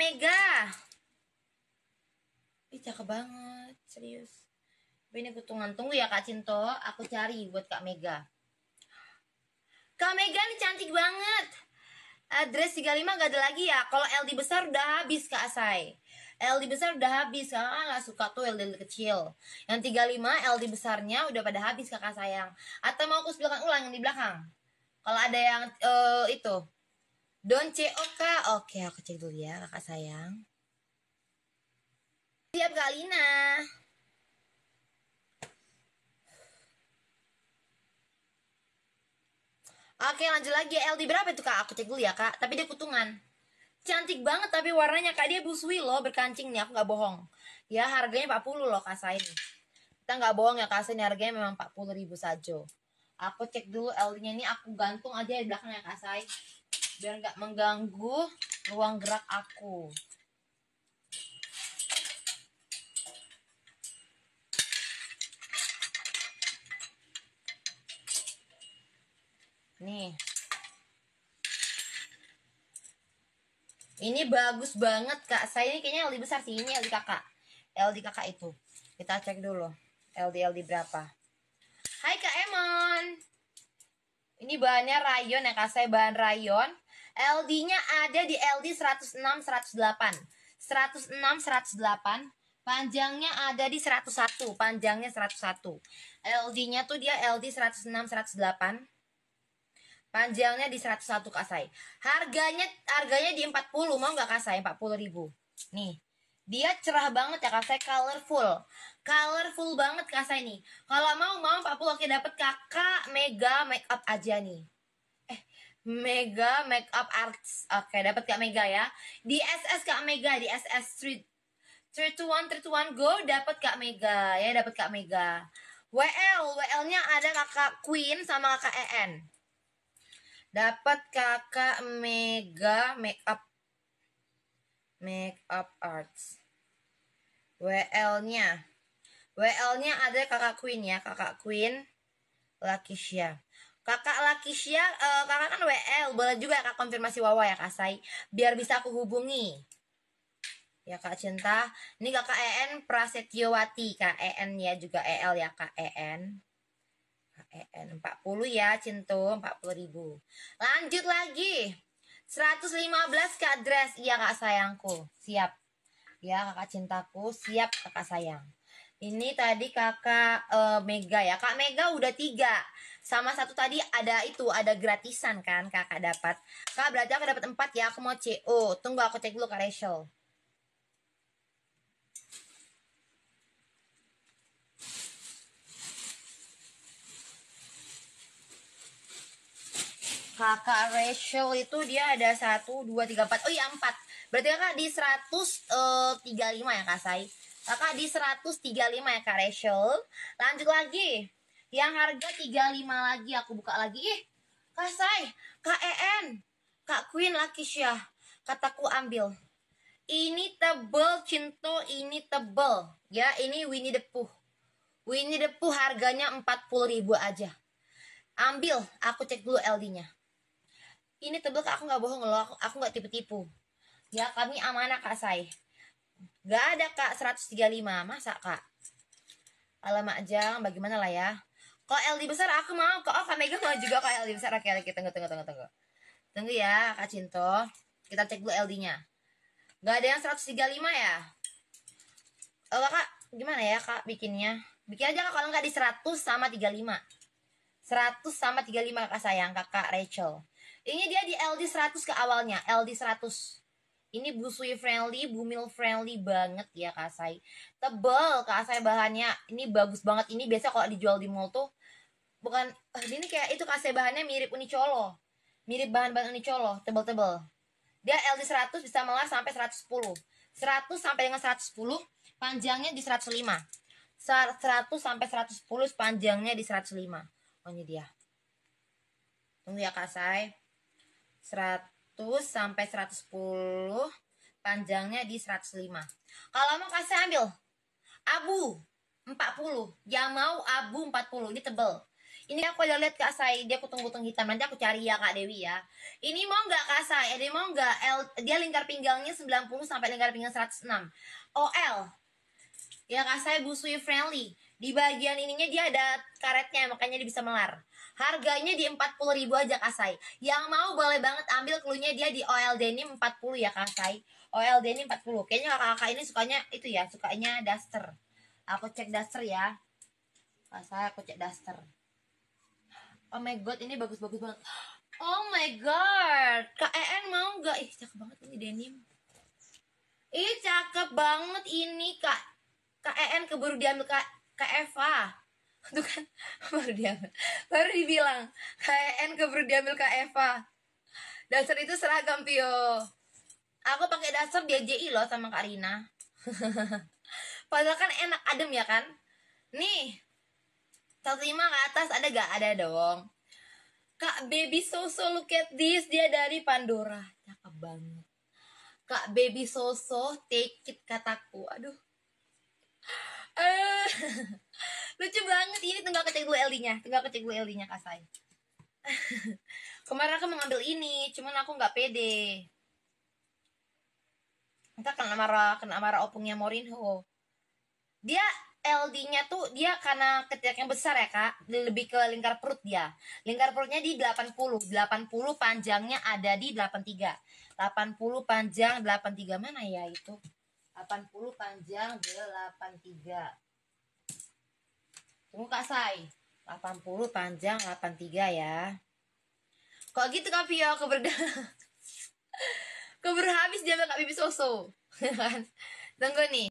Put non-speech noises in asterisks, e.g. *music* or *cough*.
Mega. Ih, cakep banget. Serius. Tapi ini aku tunggu ya Kak Cinto. Aku cari buat Kak Mega. Kak Mega ini cantik banget. Address 35 gak ada lagi ya. Kalau LD besar udah habis Kak Asai. LD besar udah habis. Karena ah, kan gak suka tuh LD, LD kecil. Yang 35 LD besarnya udah pada habis kakak sayang. Atau mau aku sebelahkan ulang yang di belakang. Kalau ada yang uh, itu Don C O K, Oke, aku cek dulu ya, kakak sayang. Siap Kak Lina. Oke, lanjut lagi. LD berapa itu, Kak? Aku cek dulu ya, Kak. Tapi dia kutungan. Cantik banget tapi warnanya, Kak. Dia busui loh berkancing nih, aku nggak bohong. Ya, harganya 40 loh, Kak Sain. Kita nggak bohong ya, Kak Sain. Harganya memang 40 ribu saja. Aku cek dulu LD-nya ini, aku gantung aja di belakang ya, Kak Sain biar nggak mengganggu ruang gerak aku nih ini bagus banget kak saya ini kayaknya LD besar sih ini LD kakak LD kakak itu kita cek dulu LD LD berapa Hai kak Emon ini bahannya rayon ya kak saya bahan rayon LD-nya ada di LD 106 108. 106 108 Panjangnya ada di 101, panjangnya 101. LD-nya tuh dia LD 106 108. Panjangnya di 101 Kasai. Harganya harganya di 40, mau nggak Kasai? 40.000. Nih. Dia cerah banget ya Kasai, colorful. Colorful banget Kasai nih. Kalau mau mau 40 oke dapat Kakak Mega Makeup aja nih. Mega Makeup Arts. Oke, okay, dapat Kak Mega ya. Di SS Kak Mega di SS Street. 321 321 go dapat Kak Mega ya, dapat Kak Mega. WL, WL-nya ada Kakak Queen sama Kakak EN. Dapat Kakak Mega Makeup Makeup Arts. WL-nya. WL-nya ada Kakak Queen ya, Kakak Queen Lakisha. Kakak Lakisya, uh, eh, kakak kan WL, boleh juga kak konfirmasi Wawa ya kak say biar bisa aku hubungi. Ya kak Cinta, ini kakak EN Prasetyowati, kak EN ya juga EL ya kak EN. Kak EN 40 ya Cinto, 40 ribu. Lanjut lagi, 115 kak Dress, iya kak sayangku, siap. Ya kakak cintaku, siap kakak sayang. Ini tadi kakak uh, Mega ya. Kak Mega udah tiga. Sama satu tadi ada itu, ada gratisan kan kakak dapat. Kak berarti aku dapat empat ya, aku mau CO. Tunggu aku cek dulu Kak Rachel. Kakak Rachel itu dia ada satu dua tiga empat Oh iya empat Berarti kakak di seratus eh, tiga lima ya Kak Sai? Kakak di 135 ya Kak Rachel. Lanjut lagi. Yang harga 35 lagi aku buka lagi. Ih, Kak say Kak Queen Kak Queen syah Kataku ambil. Ini tebel Cinto, ini tebel. Ya, ini Winnie the Pooh. Winnie the Pooh harganya 40 ribu aja. Ambil, aku cek dulu LD-nya. Ini tebel Kak, aku nggak bohong loh, aku, aku nggak tipu-tipu. Ya, kami amanah Kak Sai. Gak ada kak 135 Masa kak Alamak jang bagaimana lah ya kok LD besar aku mau, kok oh, Mega mau juga kok LD besar. Oke, okay, tunggu, tunggu, tunggu, tunggu. Tunggu ya, Kak Cinto. Kita cek dulu LD-nya. Gak ada yang 135 ya? Oh, kak, gimana ya kak bikinnya? Bikin aja kak kalau nggak di 100 sama 35. 100 sama 35 kakak sayang, kakak Rachel. Ini dia di LD 100 ke awalnya, LD 100. Ini busui friendly, bumil friendly banget ya Kak Say. Tebel Kak Say bahannya. Ini bagus banget. Ini biasa kalau dijual di mall tuh bukan uh, ini kayak itu kasih bahannya mirip uni colo mirip bahan-bahan uni colo tebel-tebel dia LD 100 bisa melar sampai 110 100 sampai dengan 110 panjangnya di 105 100 sampai 110 panjangnya di 105 oh ini dia tunggu ya kasai 100 sampai 110 panjangnya di 105 kalau mau kasih ambil abu 40 yang mau abu 40 ini tebel ini aku udah lihat Kak Sai, dia kutung-kutung hitam. Nanti aku cari ya Kak Dewi ya. Ini mau nggak Kak Sai? ini mau nggak? L, dia lingkar pinggangnya 90 sampai lingkar pinggang 106. OL. Ya Kak Sai busui friendly. Di bagian ininya dia ada karetnya, makanya dia bisa melar. Harganya di 40 ribu aja Kak Sai. Yang mau boleh banget ambil klunya dia di OL Denim 40 ya Kak Sai. OL Denim 40. Kayaknya kakak-kakak ini sukanya itu ya, sukanya duster Aku cek duster ya. Kak Sai aku cek duster oh my god ini bagus-bagus banget oh my god KEN mau nggak ih cakep banget ini denim ih cakep banget ini kak KEN keburu diambil kak ke Eva Tuh kan *laughs* baru diambil baru dibilang KEN keburu diambil kak Eva dasar itu seragam Pio aku pakai dasar JI loh sama Karina *laughs* padahal kan enak adem ya kan nih terima ke atas ada gak? Ada dong. Kak Baby Soso look at this dia dari Pandora. Cakep banget. Kak Baby Soso take it kataku. Aduh. Uh, *laughs* lucu banget ini tinggal kecil gue LD-nya, tinggal kecil gue LD-nya Kasai. *laughs* Kemarin aku mengambil ini, cuman aku nggak pede. Kita kena marah, kena marah opungnya Morinho. Dia LD-nya tuh dia karena ketiaknya besar ya kak lebih ke lingkar perut dia lingkar perutnya di 80 80 panjangnya ada di 83 80 panjang 83 mana ya itu 80 panjang 83 tunggu kak Sai 80 panjang 83 ya kok gitu kak Pio keberda *laughs* keburu habis dia kak Bibi Soso *laughs* kan? tunggu nih